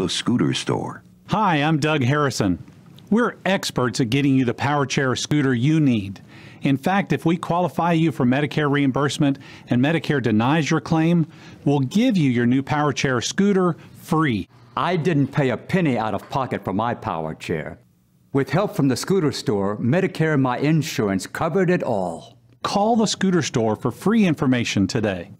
The Scooter Store. Hi, I'm Doug Harrison. We're experts at getting you the power chair scooter you need. In fact, if we qualify you for Medicare reimbursement and Medicare denies your claim, we'll give you your new power chair scooter free. I didn't pay a penny out of pocket for my power chair. With help from the scooter store, Medicare and my insurance covered it all. Call the scooter store for free information today.